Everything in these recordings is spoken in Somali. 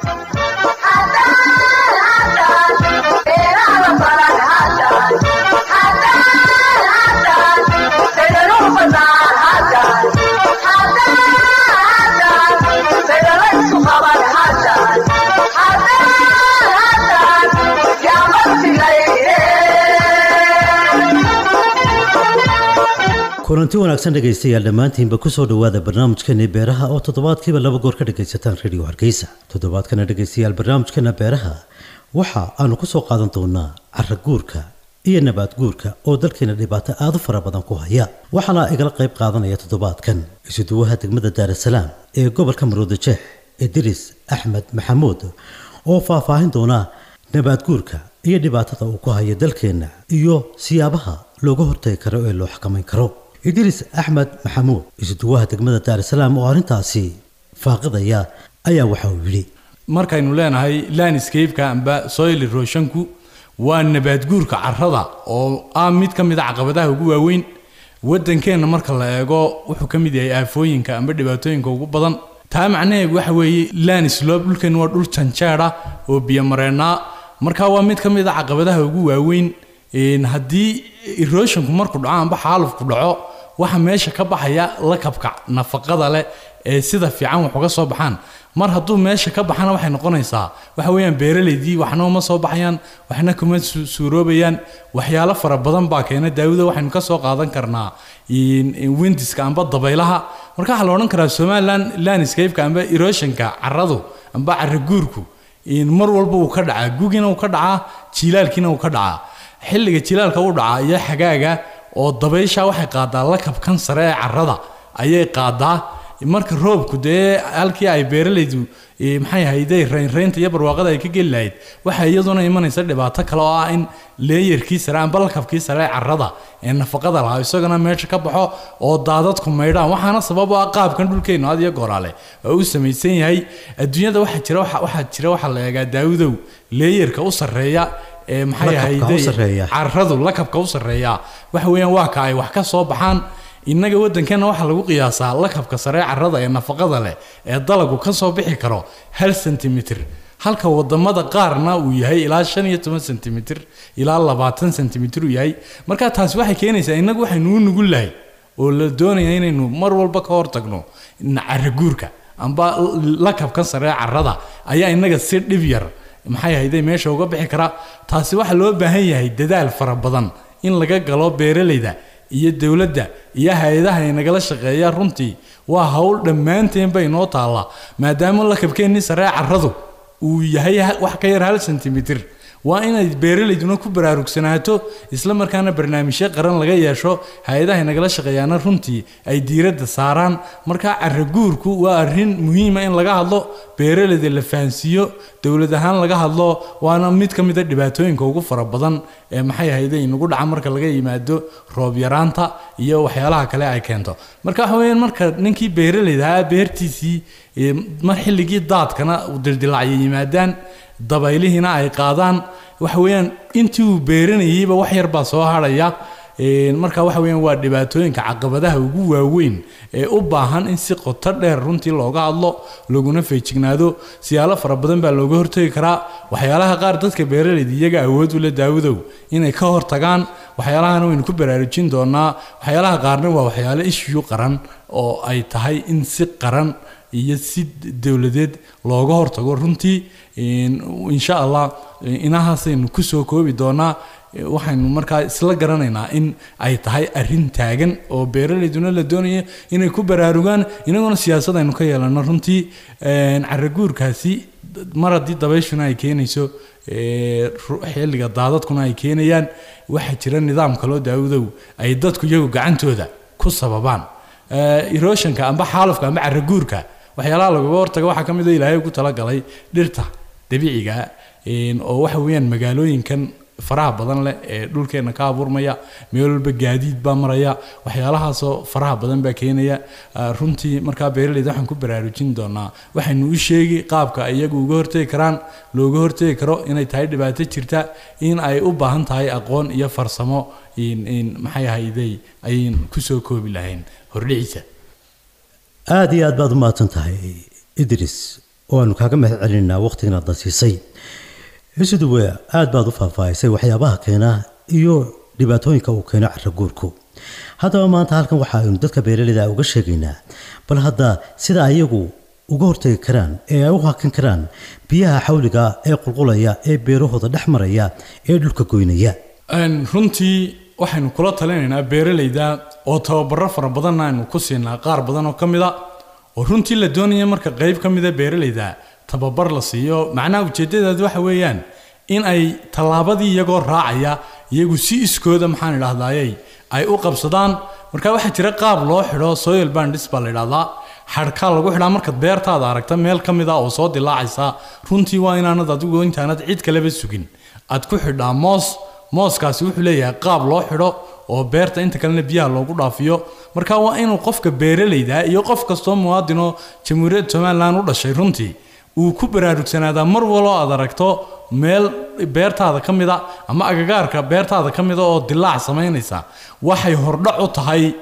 Thank you. kulanti wanaagsan dhegaystayaal dhammaantiinba kusoo dhowaada barnaamijkeenii beeraha oo toddobaadkiiba laba goor ka dhagaysataan rediyo hargeysa toddobaadkana dhegaystayaal barnaamijkeena beeraha waxa aanu kusoo qaadan doonaa cara guurka iyo nabaad guurka oo dalkeena dhibaato aad u fara badan ku haya waxaana igala qayb qaadanaya toddobaadkan isuduwaha degmada daarasalaam ee gobolka marwada jeex idris axmed maxamuud oo faahfaahin doona nabaad guurka iyo dhibaatada uu ku haya dalkeenna iyo siyaabaha looga hortagi karo ee loo xakamayn karo idriis axmed maxamuud isuduwaha degmada daarusalaam oo arrintaasi faaqidaya ayaa waxa uu yidhi markaynu leenahay landscape-ka amba soil roshanku waa nabaadguurka carada oo ah mid ka mid a ah caqabadaha ugu waaweyn waddankeenna marka la eego wuxuu ka mid yahay aafooyinka amba dhibaatooyinka ugu badan taa macnaheegu waxa weeye lanislob dhulkeen waa dhul janjeeda oo biyomareennaa marka waa mid ka mid a ah caqabadaha ugu waaweyn haddii eroshanku markuu dhaco amba xaalufku dhaco waxa meesha ka baxaya lakabka nafaqada leh ee sida fiican wax uga soo baxaan mar hadduu meesha ka baxana waxay noqonaysaa waxa weeyaan beeraleydii waxna uma soo baxayaan waxna kuma suuroobayaan waxyaalo fara badan baa keena daawida waxaynu ka soo qaadan karnaa windiska amba dabaylaha marka waxaa la odhan karaa somaliland landscapeka amba eroshanka caradu amba caraguurku mar walba uu ka dhacaa gugina uu ka dhacaa jilaalkiina uu ka dhacaa xilliga jilaalka u dhacaa iyo xagaaga oo dabayshaa waxay qaadaa lakabkan sare ee carada ayay qaadaa marka roobku dee halkii ay beeralaydu maxay ahayday raynraynta iyo barwaaqada ay ka geli lahayd waxay iyaduna imanaysa dhibaato kale oo ah in leeyarkii sare amba lakabkii sare ee carada ee nafaqada lahaa isagana meesha ka baxo oo daadadku maydhaan waxaana sabab ah qaabkan dhulkeennu had iyo goraale oo u samaysan yahay adduunyada waxaa jira waxaa jira waxaa la eegaa daawudow leeyarka u sarreeya maxaacaradu lakabka u sareeyaa waxa weyaan waa ka ay wax ka soo baxaan innaga waddankeena waxaa lagu qiyaasaa lakabka saree carada ee nafaqada leh ee dalagu ka soo bixi karo hal sentimitir halka wadamada qaarna uu yahay ilaa shan iyo toban sentimitir ilaa labaatan sentimitir uu yahay marka taasi waxay keenaysaa innagu waxaynu u nugullahay oo la doonaya inaynu mar walba ka hortagno caraguurka amba lakabkan saree carada ayaa innaga si dhib yar maxay ahayde meesha uga bixi karaa taasi waxaa loo baahan yahay dadaal fara badan in laga galo beeralayda iyo dowladda iyo hay-adaha inagala nagala runtii waa howl dhammaanteen bay noo taallaa maadaama lakabkeennii saree carradu uu yahay wax ka yar hal sentimitir waa inay beeralayduna ku baraarugsanaato isla markaana barnaamijyo qaran laga yeesho hay-adahay nagala shaqeeyaana runtii ay diiradda saaraan markaa caraguurku waa arrin muhiima ah in laga hadlo beeralayda la fahansiiyo dowlad ahaan laga hadlo waana mid ka mida ah dhibaatooyinka ugu fara badan ee maxay hayde inagu dhaca marka laga yimaado roob yaraanta iyo waxyaalaha kale ay keento marka waxa weyaan marka ninkii beeralayda ahaa beertiisii mar xilligii daadkana dildilaacya yimaadaan dabaylihiina ay qaadaan waxa weyaan intuu beeranayeyba wax yarbaa soo harhaya marka waxa weyaan waa dhibaatooyinka caqabadaha ugu waaweyn ee u baahan in si qoto dheer runtii looga hadlo laguna feejignaado siyaalo fara badan baa looga hortagi karaa waxyaalaha qaar dadka beeralayda iyaga awood ula daawadow inay ka hortagaan waxyaalahana waynu ku baraarujin doonaa waxyaalaha qaarna waa waxyaalo ishiyu qaran oo ay tahay in si qaran iyo si dowladeed looga hortago runtii insha allah inahaasaynu kusoo koobi doonaa waxaynu markaa isla garanaynaa in ay tahay arin taagan oo beeraleyduna la doonaya inay ku baraarugaan inaguna siyaasad aynu ka yeelano runtii caraguurkaasi mar haddii dabayshuna ay keenayso xilliga daadadkuna ay keenayaan waxaa jira nidaamka loo daawudow ay dadku iyagu gacantooda ku sababaan eroshanka amba xaalufka amba caraguurka waxyaalaha lagaga hortaga waxaa ka mid a ilaahay ku talagalay dhirta dabiiciga oo waxa weyaan magaalooyinkan faraha badan leh ee dhulkeena ka abuurmaya meel walba gaadiid baa maraya waxyaalahaasoo faraha badan baa keenaya ah, runtii markaa beeraleyda waxaan ku baraarujin doonaa waxaynu u sheegi qaabka iyagu uga hortegi karaan looga hortegi karo inay tahay dhibaato jirta in ay u baahan tahay aqoon iyo farsamo maxay ahayday ayn kusoo koobi lahayn hordhiciisa aada iyo aad baad u maadsan tahay idris oo aanu kaaga mahad celinaynaa wakhtiganaad nasiisay isuduwe aad baad u faahfaahisay waxyaabaha keena iyo dhibaatooyinka uu keeno caraguurku haddaba maanta halkan waxa aynu dadka beeraleyda uga sheegaynaa bal hadda sida ayagu uga hortegi karaan ee ay u hakan karaan biyaha xawliga ee qulqulaya ee beerahooda dhex maraya ee dhulka goynaya runtii waxaynu kula talinaynaa beeraleyda oo tababaro fara badanna aynu ku siinaa qaar badan oo ka mid a oo runtii la doonaya marka qayb ka mida ah beeralayda tababar la siiyo macnaha ujeeddadaadi waxa weeyaan in ay tallaabadii iyagoo raacaya iyagu si iskooda maxaan idhahdayey ay u qabsadaan marka waxaa jira qaab loo xidho soil bandis baa la idhahdaa xadhkaa lagu xidhaa markaad beertaada aragta meel ka mid ah oo soo dilaacaysa runtii waa inaanad adigu intaanad cid kaleba sugin aad ku xidhaa moos mooskaasi wuxuu leeyahay qaab loo xidho oo beerta inta kalena biyaha loogu dhaafiyo marka waa inuu qofka beeralayda iyo qof kastoo muwaadinoo jamhuuriyadda somalilan u dhashay runtii uu ku baraarugsanaadaa mar waloo aad aragto meel beertaada ka mida ama agagaarka beertaada ka mida oo dilaac samaynaysa waxay hordhac u tahay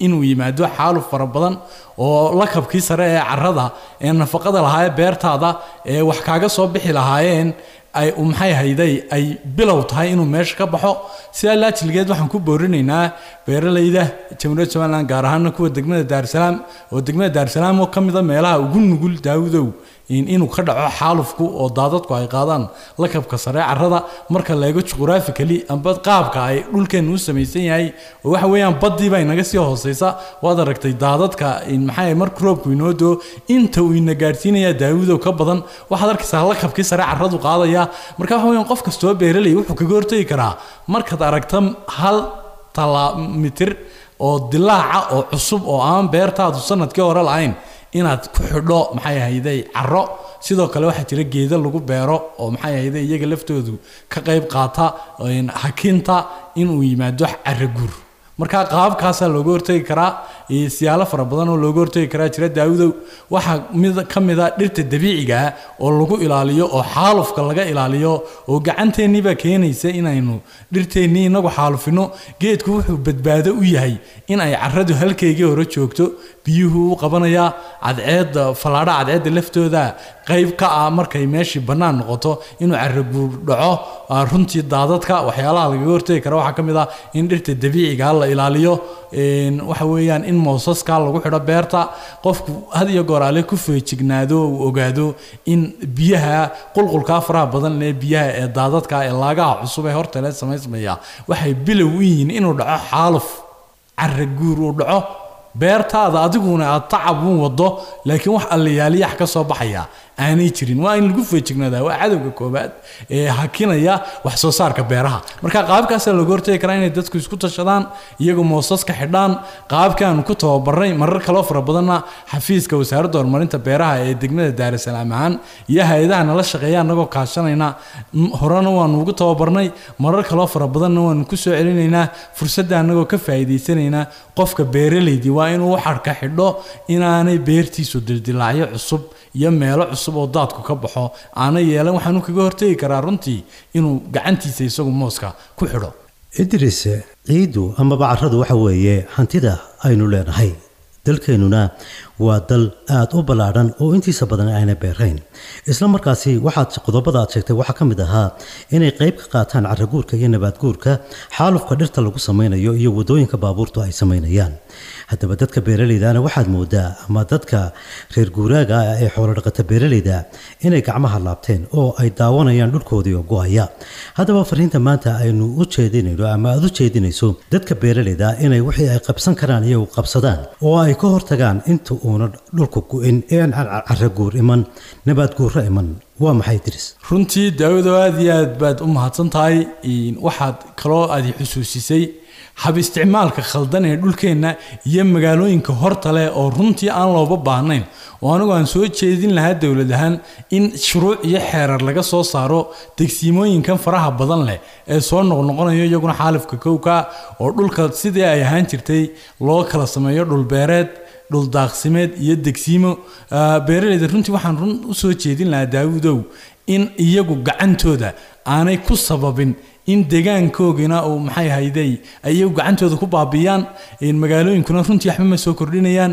inuu yimaado xaalu fara badan oo lakabkii sare ee carada ee nafaqada lahaa ee beertaada ee wax kaaga soo bixi lahaayeen ay maxay hayday ay bilow tahay inuu meesha ka baxo sidaa laajilgeed waxaan ku boorinaynaa beeralayda jamhuuriyadda somaliland gaar ahaana kuwa degmada daarsalaam oo degmada daarsalaam oo ka mida ah meelaha ugu nugul daawudow inuu ka dhaco xaalufku oo daadadku ay qaadaan lakabka sare carada marka laego juqraafikali amba qaabka ay dhulkeen u samaysan yahay oo waxa weeyaan baddiiba inaga sii hoosaysa waad aragtay daadadka maxaa marka roobku inoo inta uu ina gaadhsiinaya daawudow ka badan waxaad arkaysaa lakabkii sare caradu qaadaya marka waxa weeyaan qof kastoo beeralay wuxuu kaga hortegi karaa markaad aragta hal talamitir oo dilaaca oo cusub oo aan beertaadu sanadkii hore lahayn inaad ku xidho maxay ahayday caro sidoo kale waxaa jira geeda lagu beero oo maxay ahayday iyaga laftoodu ka qayb qaata hakinta inuu yimaado caraguur markaa qaabkaasaa looga hortegi karaa siyaalo fara badan oo looga hortegi karaa jira daawudow waxaa mid ka mid a ah dhirta dabiicigaa ah oo lagu ilaaliyo oo xaalufka laga ilaaliyo oo gacanteennibaa keenaysa inaynu dhirteennii inagu xaalufino geedku wuxuu badbaado u yahay in ay caradu halkeygii hore joogto biyuhu u qabanayaa cadceedda falaadha cadceedda laftooda qayb ka ah markay meeshii bannaan noqoto inuu caraguur dhaco ah, runtii daadadka waxyaalaha lagaga hortegi kara waxaa ka mid ah in dhirta dabiiciga ah la ilaaliyo waxa weeyaan in moosaska lagu xidho beerta qofku had iyo goor ku feejignaado uu ogaado in biyaha qulqulkaa faraha badan ee biyaha ee daadadka ee laagaha cusub ee hortale samaysmaya waxay bilow u yihiin inuu dhaco xaaluf caraguur uu dhaco beertaada adiguna aad tacab uun wado laakiin wax allayaaliyax ka soo baxaya aanay jirin waa in lagu feejignaada waa cadowga koobaad ee hakinaya wax soo saarka beeraha marka qaabkaasa lagu hortegi karaa inay dadku isku tashadaan iyagu moosaska xidhaan qaabkaanu ku tababarnay marar kaloo fara badanna xafiiska wasaaradda horumarinta beeraha ee degmada daarasalaam ahaan iyo hay-adaha nala shaqeeya anagoo kaashanayna horena waanu ugu tababarnay marar kaloo fara badanna waanu kusoo celinaynaa fursadda anagoo ka faa'iidaysanaynaa qofka beeralaydii waa inuu waxarka xidho inaanay beertiisu dildilaacyo cusub iyo meelo cusub cusub oo daadku ka baxo aana yeelan waxaanu kaga hortegi karaa runtii inuu gacantiisa isagu mooska ku xidho idris ciiddu amaba bacaradu waxa weeye hantida aynu leenahay dalkeennuna waa dal aada u ballaadhan oo intiisa badan ayna beerayn isla markaasi waxaad qodobada aad sheegtay waxaa ka mid ahaa inay qayb ka qaataan caraguurka iyo nabaadguurka xaalufka dhirta lagu samaynayo iyo wadooyinka baabuurtu ay samaynayaan haddaba dadka beeralaydaana waxaad moodaa ama dadka reer guuraaga ah ee xoolodhaqata beeraleyda inay gacmaha laabteen oo ay daawanayaan dhulkoodii oo go-aya haddaba fariinta maanta aynu u jeedinayno ama aada u jeedinayso dadka beeraleyda inay wixii ay qabsan karaan iyo qabsadaan oo ay ka hortagaan inta uuna dhulka gu in ean guur iman nabaad guurra iman waa maxay diris runtii daawado aad iyo aad baad u mahadsan tahay waxaad kaloo aadi xusuusisay hab isticmaalka khaldan ee dhulkeenna iyo magaalooyinka horta leh oo runtii aan looba baahnayn oo anigu aan soo jeedin lahaa dowlad ahaan in shuruuc iyo xeerar laga soo saaro degsiimooyinkan faraha badan leh ee soo noqnoqonayo iyaguna xaalifka kowka oo dhulka sidii ay ahaan jirtay loo kala sameeyo dhulbeereed dhuldaaqsimeed iyo degsiimo ah, beeraleyda runtii waxaan run usoo jeedin lahaa daawudow in iyagu gacantooda aanay ku sababin in degaankoogina uu maxay hayday ayagu gacantooda ku baabiyaan magaalooyinkuna runtii waxba ma soo kordhinayaan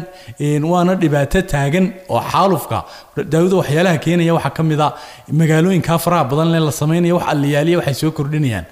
waana dhibaato taagan oo xaalufka daawudo waxyaalaha keenaya waxaa ka mid a ah, magaalooyinkaa faraha badan le la samaynaya wax alliyaaliya waxay soo kordhinayaan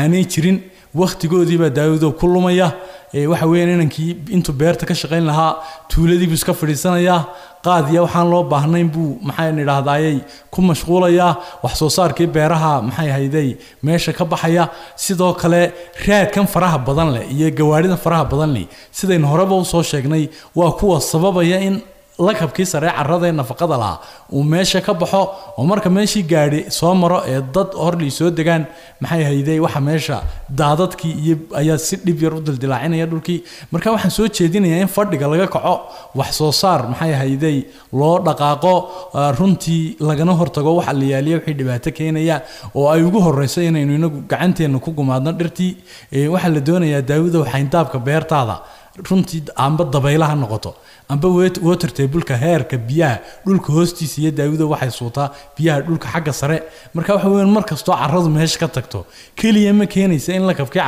aanay jirin wakhtigoodiibaa daawudo ku lumaya waxa weeyaan inankii intuu beerta ka shaqayn lahaa tuuladii buu iska fadhiisanayaa qaadiya waxaan loo baahnayn buu maxayn idhaahdaayey ku mashquulayaa wax soo saarkii beeraha maxay hayday meesha ka baxaya sidoo kale raadkan faraha badan leh iyo gawaarida faraha badan leh sidaynu horeba usoo sheegnay waa kuwa sababaya in lakabkii sare carada ee nafaqada lahaa uu meesha ka baxo oo marka meeshii gaadhi soo maro ee dad horlii soo degaan maxay hayday waxa meesha daadadkii iyo ayaa si dhib yar u dildilaacinaya dhulkii marka waxaan soo jeedinayaa in fadhiga laga kaco wax soo saar maxay hayday loo dhaqaaqo ah, runtii lagana hortago wax allayaaliya wixii dhibaato keenaya oo ay ugu horreyso inaynu inagu gacanteenna ku gumaadno dhirtii waxaa la doonayaa daawida waxayndaabka beertaada runtii aanba dabaylaha noqoto amba water tableka heerka biyaha dhulka hoostiisa iyo daawida waxay suutaa biyaha dhulka xagga sare marka waxa weeyaan mar kastoo carradu meesha ka tagto keliya ma keenaysa in la kabkii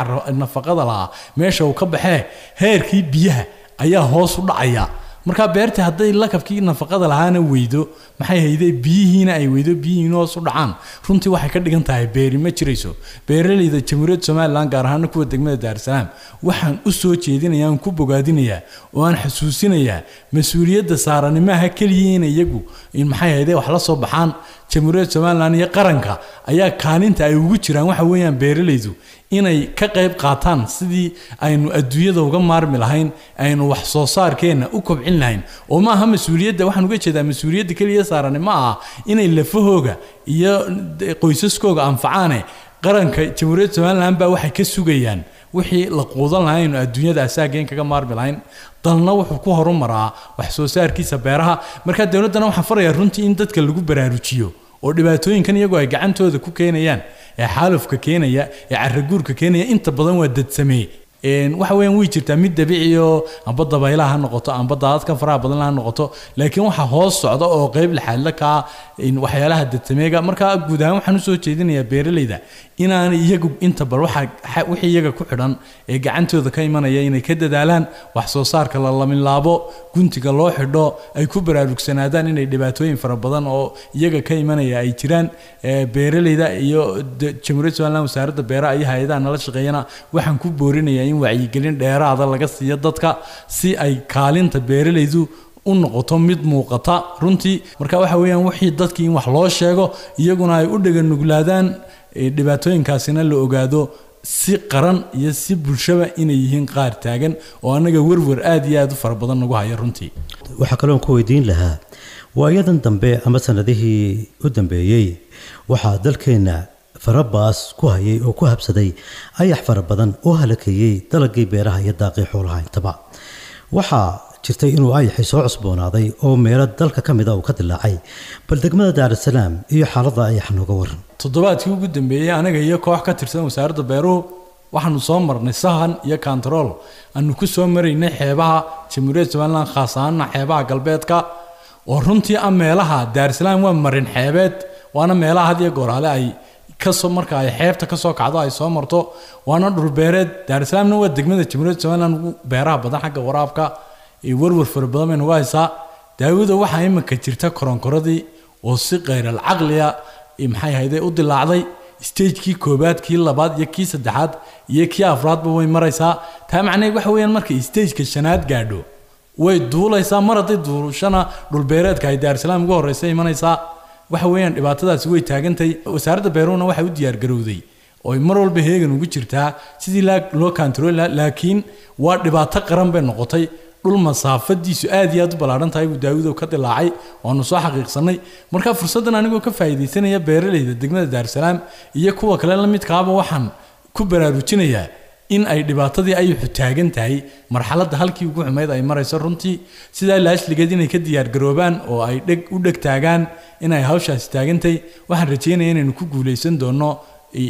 nafaqada lahaa meesha uu ka baxee heerkii biyaha ayaa hoos u dhacaya markaa beerti hadday lakabkii nafaqada lahaana weydo maxay hayde biyihiina ay weydo biyihiina hoos u dhacaan runtii waxay ka dhigan tahay beeri ma jirayso beeraleyda jamhuuriyadda somalilan gaar ahaana kuwa degmada daarasalaam waxaan u soo jeedinayaa aan ku bogaadinayaa oo aan xasuusinayaa mas-uuliyadda saaranimaha keliyiina iyagu in maxay hayde wax la soo baxaan jamhuuriyadda somalilan iyo qaranka ayaa kaalinta ay ugu jiraan waxa weeyaan beeralaydu inay ka qayb qaataan sidii aynu adduunyada uga maarmi lahayn aynu wax soo saarkeenna u kobcin lahayn oo ma aha mas-uuliyadda waxaan uga jeedaa mas-uuliyadda keliya saarani ma aha inay lafahooga iyo qoysaskooga anfacaane qaranka jamhuuriyadda somalilan baa waxay ka sugayaan wixii la quudan lahaa inaynu adduunyada asaageen kaga maarmi lahayn dalna wuxuu ku horumaraa wax soo saarkiisa beeraha markaa dowladdana waxaan farayaa runtii in dadka lagu baraarujiyo oo dhibaatooyinkan iyagoo ay gacantooda ku keenayaan ee xaalufka keenaya ee caraguurka keenaya inta badan waa dad waxa weyaan way jirtaa mid dabiicioo amba dabaylaha ha noqoto amba daadadka faraha badanla ha noqoto laakiin waxa hoos socda oo qeyb laxaadla kaa waxyaalaha dadsameega marka guud ahaan waxaan usoo jeedinayaa beeralayda inaana iyagu intaba wixii iyaga ku xidhan ee gacantooda ka imanaya inay ka dadaalaan wax soo saarka la laminlaabo guntiga loo xidho ay ku baraarugsanaadaan inay dhibaatooyin fara badan oo iyaga ka imanaya ay jiraan beeraleyda iyo jamhuuriyad somalilan wasaaradda beeraha iyo hay-adaha nala shaqeeyana waxaan ku boorinayaa in wacyigelin dheeraada laga siiyo dadka si ay kaalinta beeralaydu u noqoto mid muuqata runtii marka waxa weeyaan wixii dadkii in wax loo sheego iyaguna ay u dhaganuglaadaan dhibaatooyinkaasina la ogaado si qaran iyo si bulshaba inay yihiin qaar taagan oo annaga werwer aad iyo aad u fara badan nagu haya runtii waxaa kaloon ku weydiin lahaa waayadan dambe ama sanadihii u dambeeyey waxaa dalkeenna farabaas ku hayay oo ku habsaday ayax fara badan oo halakayey dalagii beeraha iyo daaqii xoolaha intaba waxaa jirtay inuu ayaxi soo cusboonaaday oo meelo dalka ka mida ah uu ka dilaacay bal degmada daarusalaam iyo xaaladda ayaxan uga waran toddobaadkii ugu dambeeyey aniga iyo koox ka tirsan wasaaradda beeruhu waxaanu soo marnay sahan iyo kantarool aanu ku soo maraynay xeebaha jamhuuriyadda somalilan khaas xeebaha galbeedka oo runtii ah meelaha daarusalaam waa marin xeebeed waana meelaha had iyo goor ay kasoo marka ay xeebta ka soo kacdo ay soo marto waana dhulbeereed daarusalaamna waa degmada jamhuuriyadda somalilan beeraha badan xagga waraabka iyo warwar fara badan baynu ga haysaa daawada waxaa iminka jirta koronkoradii oo si khayr-alcaqliya ah, maxay hayde u dilaacday stagekii koobaad kii labaad iyo kii saddexaad iyo kii afraadba way maraysaa taa macnaheed waxa weeyaan markay stageka shanaad gaadho way duulaysaa mar hadday duulshana dhulbeereedka ay daarsalaam uga horreysa imanaysaa waxa weeyaan dhibaatadaasi way taagantay wasaaradda beeruuna waxay u diyaargarowday oo mar walba heegan ugu jirtaa sidii loo kantarool laakiin waa dhibaato qaran bay noqotay dhul masaafadiisu aad iyo aad u ballaahan tahay buu daawid ka dilaacay waanu soo xaqiiqsanay marka fursaddan anigoo ka faa'iidaysanaya beeralayda degmada daarusalaam iyo kuwa kale la midkaaba waxaan ku baraarujinayaa in ay dhibaatadii ayuxu taagan tahay marxaladda halkii ugu xumayd ay marayso runtii sidaa laashligeed inay ka diyaargaroobaan oo ay dheg u dheg taagaan inay hawshaasi taagantahay waxaan rajaynaya inaynu ku guulaysan doonno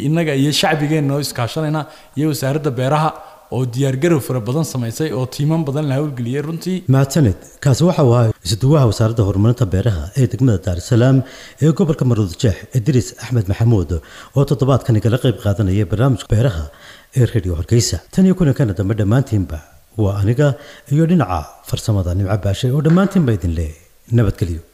innaga iyo shacbigeenna oo iskaashanayna iyo wasaaradda beeraha oo diyaargarow fara badan samaysay oo tiiman badan la hawlgeliyay runtii mahadsaned kaasi waxa uu ahaa isuduwaha wasaaradda horumarinta beeraha ee degmada daarusalaam ee gobolka maruudjeex idriis axmed maxamuud oo toddobaadkan igala qayb qaadanaya barnaamijka beeraha ee radio hargeysa tan iyo kulankana dambe dhammaantiinba waa aniga iyo dhinaca farsamada nimcabaashe oo dhammaantiinba idin leh nabadgelyo